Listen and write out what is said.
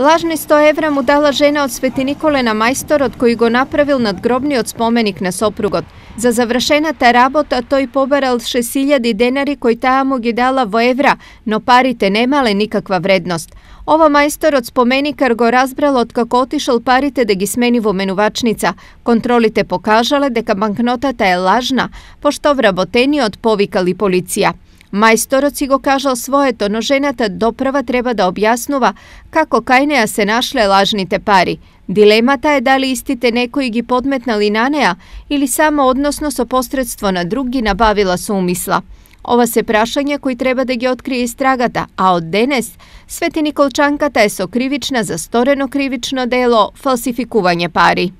Лажни 100 евра му дала жена од Свети Николе на мајсторот кој го направил надгробниот споменик на сопругот. За завршената работа тој побарал 6000 денари кои таа му ги дала во евра, но парите немале никаква вредност. Ова мајсторот споменикар го разбрал од како отишол парите да ги смени во менувачница. Контролите покажале дека банкнотата е лажна, пошто вработениот повикал и полиција. Мајсторот си го кажал своето, но жената допрва треба да објаснува како кај неа се нашле лажните пари. Дилемата е дали истите некои ги подметнали на неа или само односно со посредство на друг ги набавила со умисла. Ова се прашање кои треба да ги открие истрагата, а од денес Свети Николчанката е сокривична за сторено кривично дело фалсификување пари.